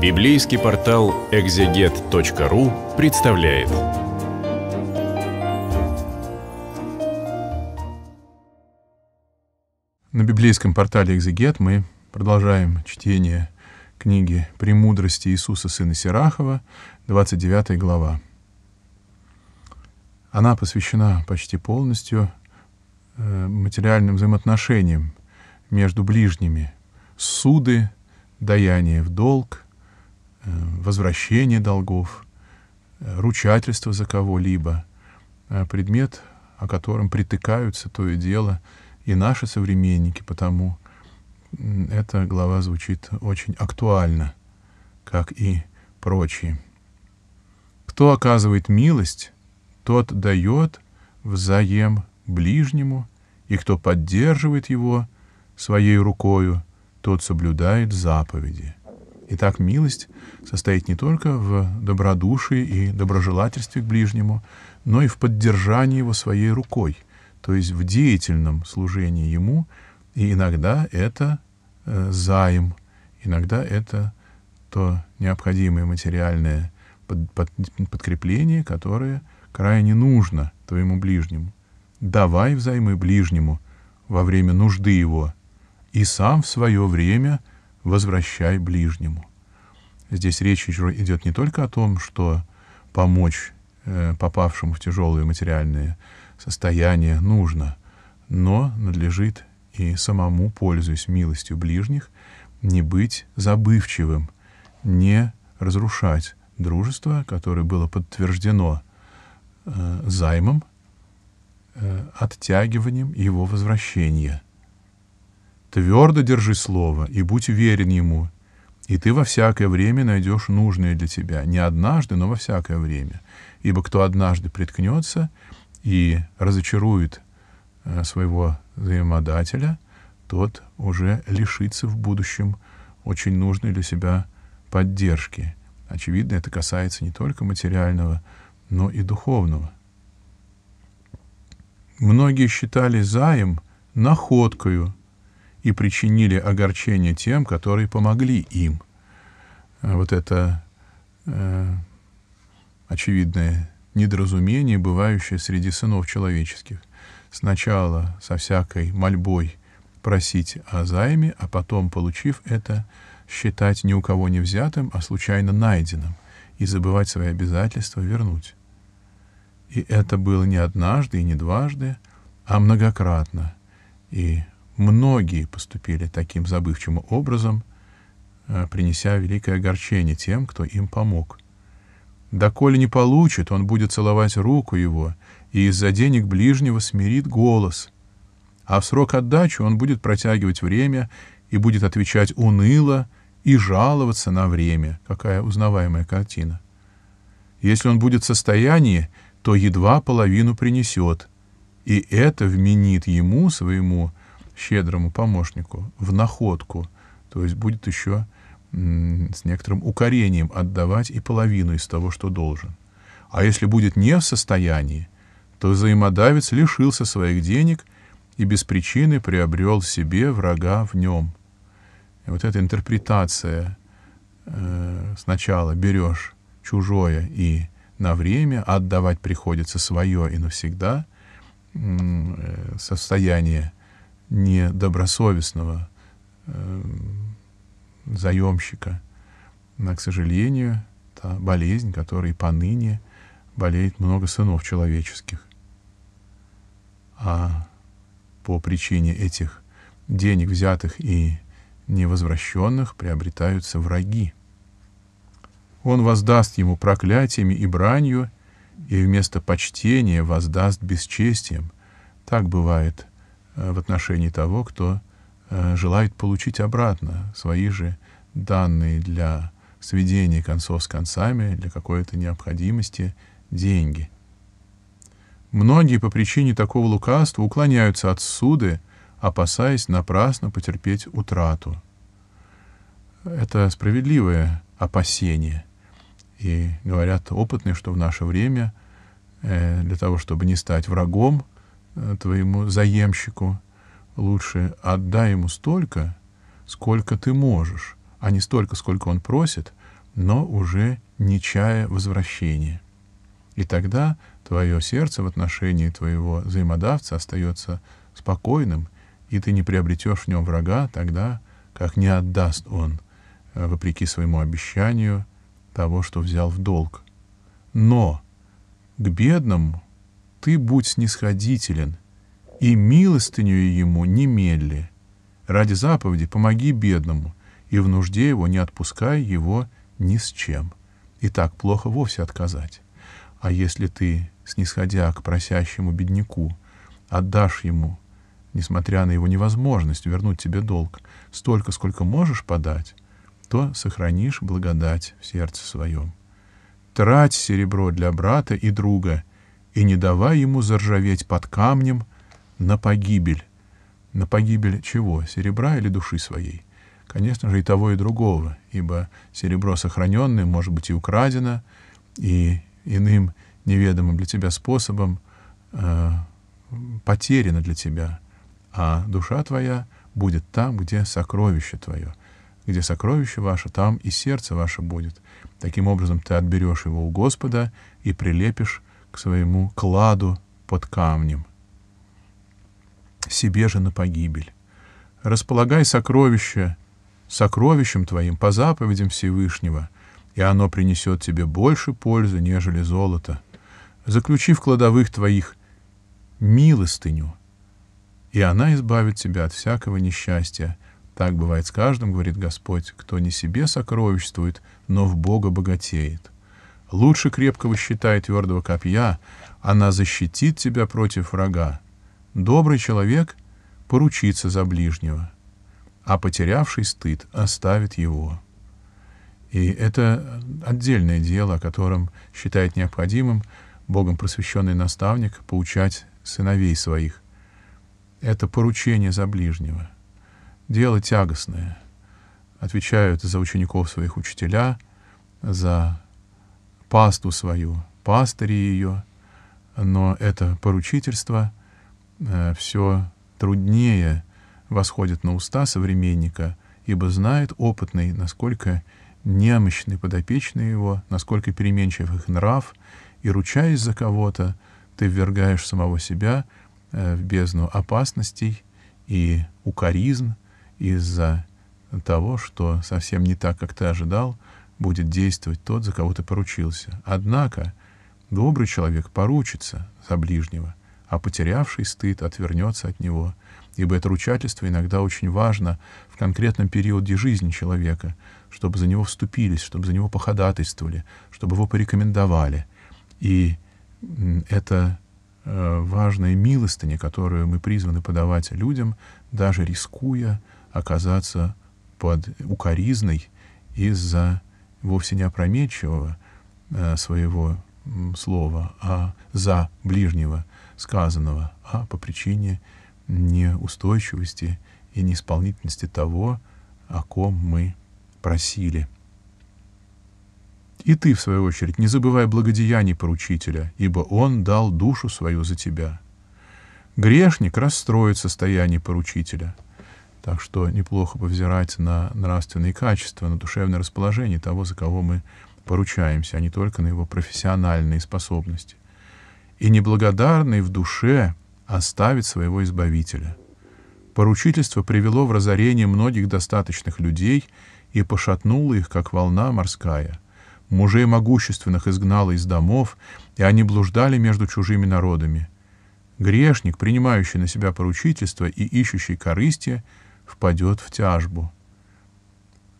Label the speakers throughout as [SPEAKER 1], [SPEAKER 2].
[SPEAKER 1] Библейский портал экзегет.ру представляет. На библейском портале «Экзегет» мы продолжаем чтение книги «Премудрости Иисуса сына Сирахова», 29 глава. Она посвящена почти полностью э, материальным взаимоотношениям между ближними, суды, даяние в долг — Э, возвращение долгов, э, ручательство за кого-либо, э, предмет, о котором притыкаются то и дело и наши современники, потому эта глава звучит очень актуально, как и прочие. Кто оказывает милость, тот дает взаем ближнему, и кто поддерживает его своей рукою, тот соблюдает заповеди. Итак, милость состоит не только в добродушии и доброжелательстве к ближнему, но и в поддержании его своей рукой, то есть в деятельном служении ему, и иногда это э, заем, иногда это то необходимое материальное под, под, подкрепление, которое крайне нужно твоему ближнему. Давай взаймы ближнему во время нужды его, и сам в свое время – возвращай ближнему. Здесь речь идет не только о том, что помочь э, попавшему в тяжелые материальные состояния нужно, но надлежит и самому, пользуясь милостью ближних, не быть забывчивым, не разрушать дружество, которое было подтверждено э, займом, э, оттягиванием его возвращения – Твердо держи слово и будь верен ему, и ты во всякое время найдешь нужное для тебя, не однажды, но во всякое время. Ибо кто однажды приткнется и разочарует э, своего взаимодателя, тот уже лишится в будущем очень нужной для себя поддержки. Очевидно, это касается не только материального, но и духовного. Многие считали заем находкою, и причинили огорчение тем, которые помогли им. Э, вот это э, очевидное недоразумение, бывающее среди сынов человеческих. Сначала со всякой мольбой просить о займе, а потом, получив это, считать ни у кого не взятым, а случайно найденным, и забывать свои обязательства вернуть. И это было не однажды и не дважды, а многократно. И Многие поступили таким забывчивым образом, э, принеся великое огорчение тем, кто им помог. Доколе не получит, он будет целовать руку его, и из-за денег ближнего смирит голос. А в срок отдачи он будет протягивать время и будет отвечать уныло и жаловаться на время. Какая узнаваемая картина. Если он будет в состоянии, то едва половину принесет, и это вменит ему, своему, щедрому помощнику в находку, то есть будет еще с некоторым укорением отдавать и половину из того, что должен. А если будет не в состоянии, то взаимодавец лишился своих денег и без причины приобрел себе врага в нем. И вот эта интерпретация э, сначала берешь чужое и на время, отдавать приходится свое и навсегда, э, состояние недобросовестного э, заемщика. Но, к сожалению, та болезнь, которой поныне болеет много сынов человеческих. А по причине этих денег, взятых и невозвращенных, приобретаются враги. Он воздаст ему проклятиями и бранью, и вместо почтения воздаст бесчестием. Так бывает Э, в отношении того, кто э, желает получить обратно свои же данные для сведения концов с концами, для какой-то необходимости деньги. Многие по причине такого лукавства уклоняются от суды, опасаясь напрасно потерпеть утрату. Это справедливое опасение. И говорят опытные, что в наше время э, для того, чтобы не стать врагом, Э, твоему заемщику, лучше отдай ему столько, сколько ты можешь, а не столько, сколько он просит, но уже не чая возвращения. И тогда твое сердце в отношении твоего взаимодавца остается спокойным, и ты не приобретешь в нем врага тогда, как не отдаст он, э, вопреки своему обещанию, того, что взял в долг. Но к бедному ты будь снисходителен, и милостыню ему немедли. Ради заповеди помоги бедному, и в нужде его не отпускай его ни с чем. И так плохо вовсе отказать. А если ты, снисходя к просящему бедняку, отдашь ему, несмотря на его невозможность вернуть тебе долг, столько, сколько можешь подать, то сохранишь благодать в сердце своем. Трать серебро для брата и друга — и не давай ему заржаветь под камнем на погибель. На погибель чего? Серебра или души своей? Конечно же, и того, и другого, ибо серебро сохраненное может быть и украдено, и иным неведомым для тебя способом э, потеряно для тебя, а душа твоя будет там, где сокровище твое. Где сокровище ваше, там и сердце ваше будет. Таким образом, ты отберешь его у Господа и прилепишь к своему кладу под камнем. Себе же на погибель. Располагай сокровища сокровищем твоим по заповедям Всевышнего, и оно принесет тебе больше пользы, нежели золото. Заключи в кладовых твоих милостыню, и она избавит тебя от всякого несчастья. Так бывает с каждым, говорит Господь, кто не себе сокровищствует, но в Бога богатеет. Лучше крепкого щита и твердого копья, она защитит тебя против врага. Добрый человек поручится за ближнего, а потерявший стыд оставит его. И это отдельное дело, о котором считает необходимым Богом просвещенный наставник поучать сыновей своих. Это поручение за ближнего. Дело тягостное. Отвечают за учеников своих учителя, за пасту свою, пастыри ее, но это поручительство э, все труднее восходит на уста современника, ибо знает опытный, насколько немощны подопечные его, насколько переменчив их нрав, и, ручаясь за кого-то, ты ввергаешь самого себя э, в бездну опасностей и укоризн из-за того, что совсем не так, как ты ожидал — будет действовать тот, за кого ты поручился. Однако добрый человек поручится за ближнего, а потерявший стыд отвернется от него, ибо это ручательство иногда очень важно в конкретном периоде жизни человека, чтобы за него вступились, чтобы за него походатайствовали, чтобы его порекомендовали. И это э, важная милостыня, которую мы призваны подавать людям, даже рискуя оказаться под укоризной из-за вовсе не опрометчивого э, своего слова, а за ближнего сказанного, а по причине неустойчивости и неисполнительности того, о ком мы просили. И ты, в свою очередь, не забывай благодеяний поручителя, ибо он дал душу свою за тебя. Грешник расстроит состояние поручителя — так что неплохо повзирать на нравственные качества, на душевное расположение того, за кого мы поручаемся, а не только на его профессиональные способности. И неблагодарный в душе оставит своего избавителя. Поручительство привело в разорение многих достаточных людей и пошатнуло их, как волна морская. Мужей могущественных изгнало из домов, и они блуждали между чужими народами. Грешник, принимающий на себя поручительство и ищущий корыстие, впадет в тяжбу.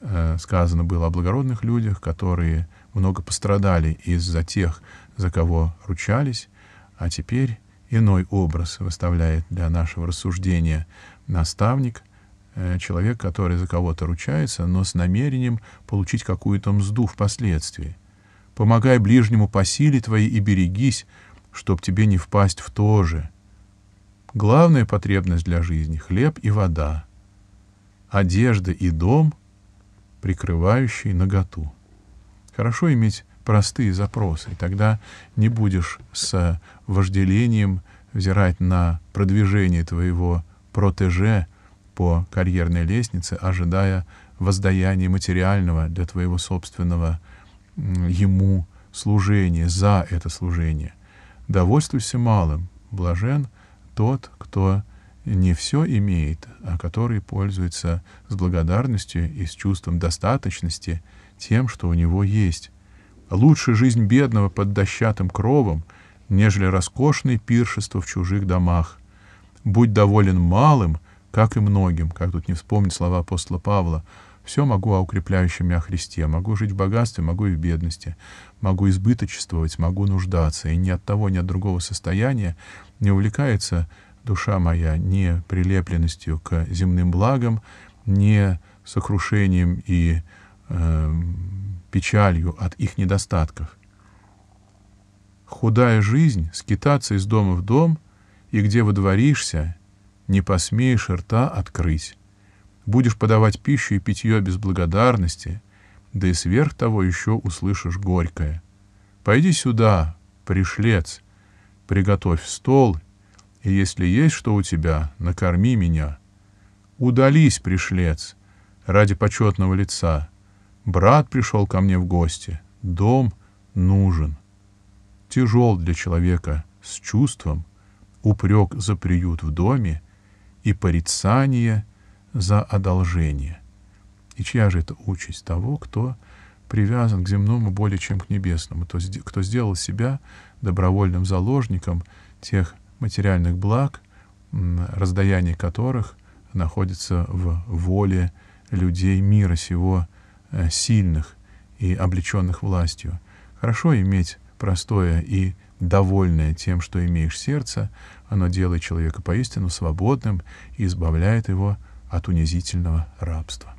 [SPEAKER 1] Э, сказано было о благородных людях, которые много пострадали из-за тех, за кого ручались, а теперь иной образ выставляет для нашего рассуждения наставник, э, человек, который за кого-то ручается, но с намерением получить какую-то мзду впоследствии. «Помогай ближнему по силе твоей и берегись, чтоб тебе не впасть в то же». Главная потребность для жизни — хлеб и вода — одежда и дом, прикрывающий наготу. Хорошо иметь простые запросы, и тогда не будешь с вожделением взирать на продвижение твоего протеже по карьерной лестнице, ожидая воздаяния материального для твоего собственного ему служения, за это служение. Довольствуйся малым, блажен тот, кто не все имеет, а который пользуется с благодарностью и с чувством достаточности тем, что у него есть. Лучше жизнь бедного под дощатым кровом, нежели роскошное пиршество в чужих домах. Будь доволен малым, как и многим, как тут не вспомнить слова апостола Павла, все могу о а укрепляющем меня Христе, могу жить в богатстве, могу и в бедности, могу избыточествовать, могу нуждаться, и ни от того, ни от другого состояния не увлекается душа моя не прилепленностью к земным благам, не сокрушением и э, печалью от их недостатков. Худая жизнь — скитаться из дома в дом, и где водворишься, не посмеешь рта открыть. Будешь подавать пищу и питье без благодарности, да и сверх того еще услышишь горькое. Пойди сюда, пришлец, приготовь стол — и если есть что у тебя, накорми меня. Удались, пришлец, ради почетного лица. Брат пришел ко мне в гости, дом нужен. Тяжел для человека, с чувством, упрек за приют в доме и порицание за одолжение. И чья же это участь того, кто привязан к земному более чем к небесному, то, есть кто сделал себя добровольным заложником тех материальных благ, раздаяние которых находится в воле людей мира сего э, сильных и облеченных властью. Хорошо иметь простое и довольное тем, что имеешь сердце, оно делает человека поистину свободным и избавляет его от унизительного рабства.